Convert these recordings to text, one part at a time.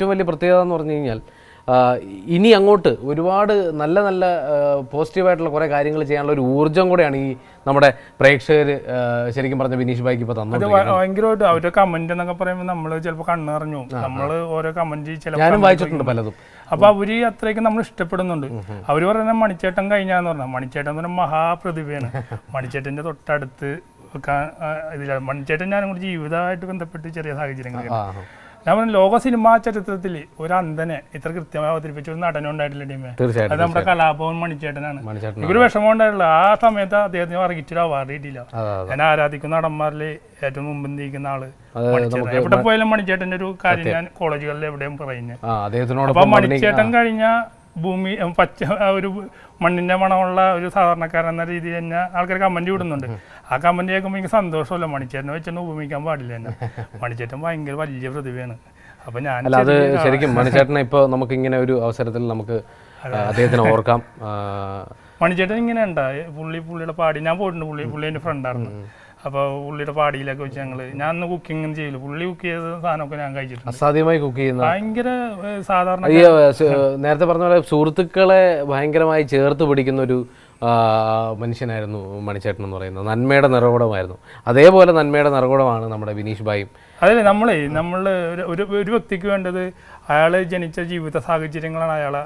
ഏറ്റവും വലിയ പ്രത്യേകത എന്ന് പറഞ്ഞു കഴിഞ്ഞാൽ ഇനി അങ്ങോട്ട് ഒരുപാട് നല്ല നല്ല പോസിറ്റീവായിട്ടുള്ള കുറേ കാര്യങ്ങൾ ചെയ്യാനുള്ള ഒരു ഊർജ്ജം കൂടെയാണ് ഈ നമ്മുടെ പ്രേക്ഷകർ ശരിക്കും പറഞ്ഞ ബിനീഷ് ബായിക്ക് ഇപ്പൊ തന്നത് ഭയങ്കരമായിട്ട് അവരുടെ കമന്റ് എന്നൊക്കെ പറയുമ്പോൾ നമ്മൾ ചിലപ്പോൾ കണ്ണറിഞ്ഞു നമ്മൾ ഓരോ കമന്റ് ഞാനും വായിച്ചിട്ടുണ്ട് പലതും അപ്പൊ അവര് അത്രയ്ക്ക് നമ്മൾ ഇഷ്ടപ്പെടുന്നുണ്ട് അവർ പറയുന്ന മണിച്ചേട്ടൻ കഴിഞ്ഞാന്ന് പറഞ്ഞാൽ മണിച്ചേട്ടൻ എന്ന് പറഞ്ഞാൽ മഹാപ്രതിഭയാണ് മണിച്ചേട്ടന്റെ തൊട്ടടുത്ത് ഇതിലാണ് മണിച്ചേട്ടൻ ഞാനും കൂടി ജീവിതമായിട്ട് ബന്ധപ്പെട്ട് ചെറിയ സാഹചര്യങ്ങളാണ് ഞാൻ ലോക സിനിമാ ചരിത്രത്തിൽ ഒരു അന്തനെ ഇത്ര കൃത്യമായി അവതരിപ്പിച്ച ഒരു നടനുണ്ടായിട്ടില്ല ടീമേ അത് നമ്മുടെ കലാഭവൻ മണിച്ചേട്ടനാണ് ഇവര് വിഷമം ഉണ്ടായിട്ടുള്ള ആ സമയത്ത് അദ്ദേഹത്തിന് വർഗിച്ചൊരു അവാർഡ് കിട്ടിയില്ല ഞാൻ ആരാധിക്കുന്ന നടന്മാരിൽ ഏറ്റവും മുമ്പിൽ നിൽക്കുന്ന ആള് എവിടെ പോയാലും മണിച്ചേട്ടന്റെ ഒരു കാര്യം ഞാൻ കോളേജുകളിൽ എവിടെയും പറയുന്നത് അപ്പൊ മണിച്ചേട്ടൻ കഴിഞ്ഞ ഭൂമി പച്ച ഒരു മണ്ണിൻ്റെ മണമുള്ള ഒരു സാധാരണക്കാരൻ എന്ന രീതിയിൽ തന്നെ ആൾക്കാർ കമൻറ്റ് വിടുന്നുണ്ട് ആ കമൻറ്റ് കേൾക്കുമ്പോൾ എനിക്ക് സന്തോഷമല്ല മണിച്ചേരനെ വെച്ചൊന്നും ഉപമിക്കാൻ പാടില്ല തന്നെ മണിച്ചേട്ടൻ ഭയങ്കര വലിയ പ്രതിഭയാണ് അപ്പം ഞാൻ അല്ല അത് ശരിക്കും മണിച്ചേട്ടനെ ഇപ്പോൾ നമുക്ക് ഇങ്ങനെ ഒരു അവസരത്തിൽ നമുക്ക് അദ്ദേഹത്തിന് ഓർക്കാം മണിച്ചേട്ടൻ ഇങ്ങനെ ഉണ്ടായി പുള്ളി പുള്ളിയുടെ പാടി ഞാൻ പോയിട്ടുണ്ട് പുള്ളി പുള്ളി എൻ്റെ ഫ്രണ്ടായിരുന്നു അപ്പൊ പുള്ളിയുടെ പാടിയിലൊക്കെ വെച്ച് ഞങ്ങള് ഞാൻ അന്ന് കുക്കിംഗ് ചെയ്യില്ല പുള്ളി കുക്ക് ചെയ്ത സാധനമൊക്കെ ഞാൻ കഴിച്ചിട്ടുണ്ട് ഭയങ്കര സാധാരണ നേരത്തെ പറഞ്ഞ പോലെ സുഹൃത്തുക്കളെ ഭയങ്കരമായി ചേർത്ത് പിടിക്കുന്ന ഒരു മനുഷ്യനായിരുന്നു മണിച്ചേട്ടൻ എന്ന് പറയുന്നത് നന്മയുടെ നിറകുടമായിരുന്നു അതേപോലെ നന്മയുടെ നിറകുടമാണ് നമ്മുടെ വിനീഷ് ഭായും അതല്ലേ നമ്മളെ നമ്മൾ ഒരു ഒരു വ്യക്തിക്ക് വേണ്ടത് അയാൾ ജനിച്ച ജീവിത സാഹചര്യങ്ങളാണ് അയാൾ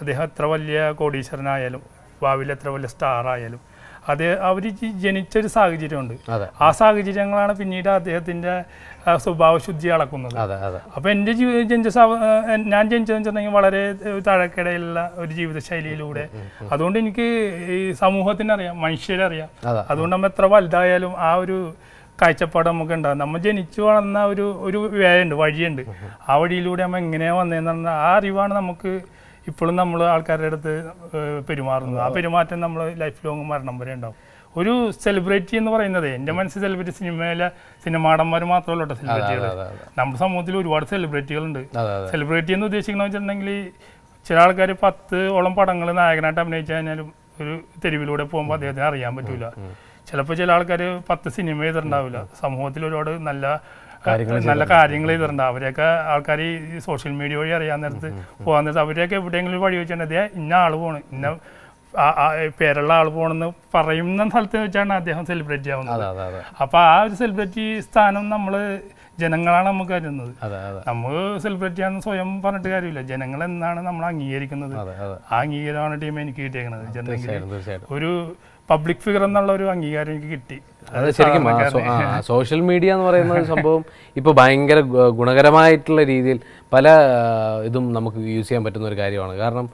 അദ്ദേഹം എത്ര വലിയ കോടീശ്വരനായാലും ഭാവിയിൽ എത്ര വലിയ സ്റ്റാർ ആയാലും അത് അവർ ജനിച്ചൊരു സാഹചര്യമുണ്ട് ആ സാഹചര്യങ്ങളാണ് പിന്നീട് അദ്ദേഹത്തിൻ്റെ സ്വഭാവശുദ്ധി അളക്കുന്നത് അപ്പോൾ എൻ്റെ ജനിച്ച ഞാൻ ജനിച്ചതെന്ന് വെച്ചിട്ടുണ്ടെങ്കിൽ വളരെ തഴക്കിടയിലുള്ള ഒരു ജീവിതശൈലിയിലൂടെ അതുകൊണ്ട് എനിക്ക് ഈ സമൂഹത്തിനറിയാം മനുഷ്യരറിയാം അതുകൊണ്ട് നമ്മൾ എത്ര വലുതായാലും ആ ഒരു കാഴ്ചപ്പാട് നമുക്ക് ഉണ്ടാകും നമ്മൾ ജനിച്ചു വളർന്ന ഒരു ഒരു വേയുണ്ട് വഴിയുണ്ട് ആ വഴിയിലൂടെ നമ്മൾ എങ്ങനെയാണ് വന്നതെന്ന് പറഞ്ഞാൽ ആ അറിവാണ് നമുക്ക് ഇപ്പോഴും നമ്മൾ ആൾക്കാരുടെ അടുത്ത് പെരുമാറുന്നത് ആ പെരുമാറ്റം നമ്മൾ ലൈഫ് ലോങ് മരണം വരെ ഉണ്ടാവും ഒരു സെലിബ്രിറ്റി എന്ന് പറയുന്നത് എൻ്റെ മനസ്സിൽ സെലിബ്രിറ്റി സിനിമയിലെ സിനിമാടന്മാർ മാത്രമല്ല കേട്ടോ സെലിബ്രിറ്റികൾ നമ്മുടെ സമൂഹത്തിൽ ഒരുപാട് സെലിബ്രിറ്റികളുണ്ട് സെലിബ്രിറ്റി എന്ന് ഉദ്ദേശിക്കണമെന്ന് വെച്ചിട്ടുണ്ടെങ്കിൽ ചില ആൾക്കാർ പത്ത് ഓളം പടങ്ങൾ നായകനായിട്ട് അഭിനയിച്ചു കഴിഞ്ഞാലും ഒരു തെരുവിലൂടെ പോകുമ്പോൾ അദ്ദേഹത്തിന് അറിയാൻ പറ്റൂല ചിലപ്പോൾ ചില ആൾക്കാർ പത്ത് സിനിമ ചെയ്തിട്ടുണ്ടാവില്ല സമൂഹത്തിൽ ഒരുപാട് നല്ല നല്ല കാര്യങ്ങൾ ചെയ്തിട്ടുണ്ട് അവരെയൊക്കെ ആൾക്കാർ ഈ സോഷ്യൽ മീഡിയ വഴി അറിയാൻ നേരത്ത് പോകാൻ നേരത്ത് അവരെയൊക്കെ എവിടെയെങ്കിലും വഴി വെച്ചിട്ടുണ്ട് ഇന്ന ആൾ പോണു ഇന്ന പേരുള്ള ആൾ പോകണമെന്ന് പറയുന്ന സ്ഥലത്ത് വെച്ചാണ് അദ്ദേഹം സെലിബ്രേറ്റ് ആവുന്നത് അപ്പോൾ ആ ഒരു സെലിബ്രിറ്റി സ്ഥാനം നമ്മൾ ജനങ്ങളാണ് നമുക്ക് കരുതുന്നത് നമ്മൾ സെലിബ്രേറ്റ് ആണെന്ന് സ്വയം പറഞ്ഞിട്ട് കാര്യമില്ല ജനങ്ങൾ എന്നാണ് നമ്മൾ അംഗീകരിക്കുന്നത് ആ അംഗീകാരമാണ് ടീം എനിക്ക് കിട്ടിയേക്കുന്നത് ഒരു പബ്ലിക് ഫിഗർ എന്നുള്ള ഒരു അംഗീകാരം എനിക്ക് കിട്ടി അത് ശരിക്കും സോഷ്യൽ മീഡിയ എന്ന് പറയുന്ന ഒരു സംഭവം ഇപ്പോൾ ഭയങ്കര ഗുണകരമായിട്ടുള്ള രീതിയിൽ പല ഇതും നമുക്ക് യൂസ് ചെയ്യാൻ പറ്റുന്ന ഒരു കാര്യമാണ് കാരണം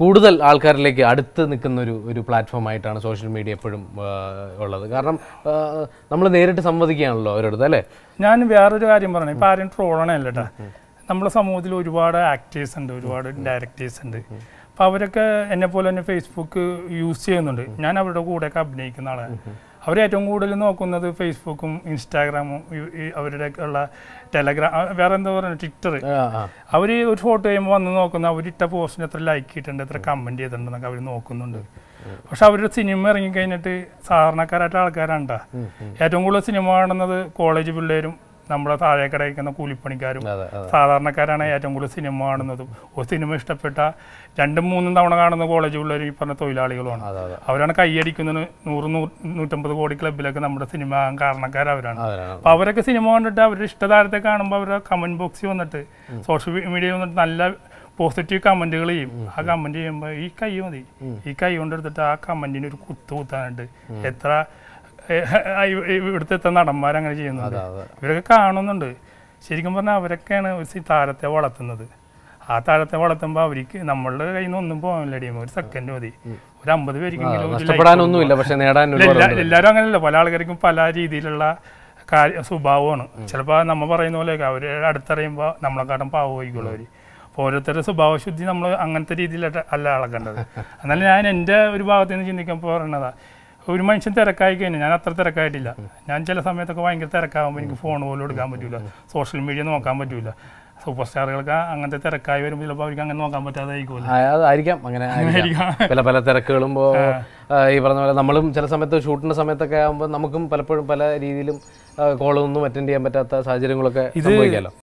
കൂടുതൽ ആൾക്കാരിലേക്ക് അടുത്ത് നിൽക്കുന്ന ഒരു ഒരു ആയിട്ടാണ് സോഷ്യൽ മീഡിയ എപ്പോഴും ഉള്ളത് കാരണം നമ്മൾ നേരിട്ട് സംവദിക്കുകയാണല്ലോ അവരോട് അല്ലേ ഞാൻ വേറൊരു കാര്യം പറഞ്ഞു ഇപ്പം ആരും ട്രോളണല്ല കേട്ടോ നമ്മുടെ സമൂഹത്തിൽ ഒരുപാട് ആക്ടേഴ്സ് ഉണ്ട് ഒരുപാട് ഡയറക്ടേഴ്സ് ഉണ്ട് അപ്പോൾ അവരൊക്കെ എന്നെ പോലെ തന്നെ ഫേസ്ബുക്ക് യൂസ് ചെയ്യുന്നുണ്ട് ഞാൻ അവരുടെ കൂടെയൊക്കെ അഭിനയിക്കുന്ന ആളാണ് അവർ ഏറ്റവും കൂടുതൽ നോക്കുന്നത് ഫേസ്ബുക്കും ഇൻസ്റ്റാഗ്രാമും അവരുടെ ഉള്ള ടെലഗ്രാം വേറെ എന്താ പറയുക ട്വിറ്റർ അവർ ഒരു ഫോട്ടോ ചെയ്യുമ്പോൾ വന്ന് നോക്കുന്ന അവരിട്ട പോസ്റ്റിന് എത്ര ലൈക്ക് ചെയ്തിട്ടുണ്ട് എത്ര കമൻറ്റ് ചെയ്തിട്ടുണ്ടെന്നൊക്കെ അവർ നോക്കുന്നുണ്ട് പക്ഷെ അവരുടെ സിനിമ ഇറങ്ങിക്കഴിഞ്ഞിട്ട് സാധാരണക്കാരായിട്ടുള്ള ആൾക്കാരാണ്ടാ ഏറ്റവും കൂടുതൽ സിനിമ കാണുന്നത് കോളേജ് പിള്ളേരും നമ്മളെ താഴെ കിടക്കുന്ന കൂലിപ്പണിക്കാരും സാധാരണക്കാരാണ് ഏറ്റവും കൂടുതൽ സിനിമ കാണുന്നതും ഒരു സിനിമ ഇഷ്ടപ്പെട്ട രണ്ടും മൂന്നും തവണ കാണുന്ന കോളേജുകളിൽ ഈ പറഞ്ഞ തൊഴിലാളികളുമാണ് അവരാണ് കൈയടിക്കുന്നതിന് നൂറ് നൂറ്റമ്പത് കോടി ക്ലബിലൊക്കെ നമ്മുടെ സിനിമ കാരണക്കാരവരാണ് അപ്പൊ അവരൊക്കെ സിനിമ കണ്ടിട്ട് അവരുടെ ഇഷ്ടതാരത്തെ കാണുമ്പോൾ അവരുടെ കമന്റ് ബോക്സിൽ വന്നിട്ട് സോഷ്യൽ മീഡിയയിൽ വന്നിട്ട് നല്ല പോസിറ്റീവ് കമന്റുകൾ ചെയ്യും ആ കമന്റ് ചെയ്യുമ്പോൾ ഈ കൈ മതി ഈ കൈ കൊണ്ടെടുത്തിട്ട് ആ കമന്റിന് ഒരു കുത്തു കുത്താനായിട്ട് എത്ര ഇവിടുത്തെ എത്തുന്ന നടന്മാർ അങ്ങനെ ചെയ്യുന്നുണ്ട് ഇവരൊക്കെ കാണുന്നുണ്ട് ശരിക്കും പറഞ്ഞാൽ അവരൊക്കെയാണ് ഒരു താരത്തെ വളർത്തുന്നത് ആ താരത്തെ വളർത്തുമ്പോൾ അവർക്ക് നമ്മളുടെ കയ്യിൽ നിന്ന് ഒന്നും പോകാനില്ല ടീം ഒരു സെക്കൻഡ് മതി ഒരു അമ്പത് പേർക്കെങ്കിലും എല്ലാവരും അങ്ങനെയല്ല പല ആൾക്കാർക്കും പല രീതിയിലുള്ള കാര്യ സ്വഭാവമാണ് ചിലപ്പോൾ നമ്മൾ പറയുന്ന പോലെ അവർ അടുത്തറിയുമ്പോൾ നമ്മളെക്കാട്ടും പാവമായിരിക്കുള്ളൂ അവർ അപ്പോൾ ഓരോരുത്തരുടെ സ്വഭാവശുദ്ധി നമ്മൾ അങ്ങനത്തെ രീതിയിലല്ല അല്ല അളക്കേണ്ടത് എന്നാലും ഞാൻ എൻ്റെ ഒരു ഭാഗത്ത് നിന്ന് ചിന്തിക്കുമ്പോൾ പറയണതാണ് ഇപ്പോൾ ഒരു മനുഷ്യൻ തിരക്കായി കഴിഞ്ഞാൽ ഞാൻ അത്ര തിരക്കായിട്ടില്ല ഞാൻ ചില സമയത്തൊക്കെ ഭയങ്കര തിരക്കാകുമ്പോൾ എനിക്ക് ഫോൺ പോലും എടുക്കാൻ പറ്റില്ല സോഷ്യൽ മീഡിയ നോക്കാൻ പറ്റില്ല സൂപ്പർ സ്റ്റാറുകൾക്ക് അങ്ങനത്തെ തിരക്കായി വരുമ്പോൾ ചിലപ്പോൾ അവർക്ക് അങ്ങനെ നോക്കാൻ പറ്റാതായിരിക്കും അങ്ങനെ പല പല തിരക്കുകളും ഈ പറഞ്ഞ പോലെ നമ്മളും ചില സമയത്ത് ഷൂട്ടിൻ്റെ സമയത്തൊക്കെ ആകുമ്പോൾ നമുക്കും പലപ്പോഴും പല രീതിയിലും കോളൊന്നും അറ്റൻഡ് ചെയ്യാൻ പറ്റാത്ത സാഹചര്യങ്ങളൊക്കെ ഇത്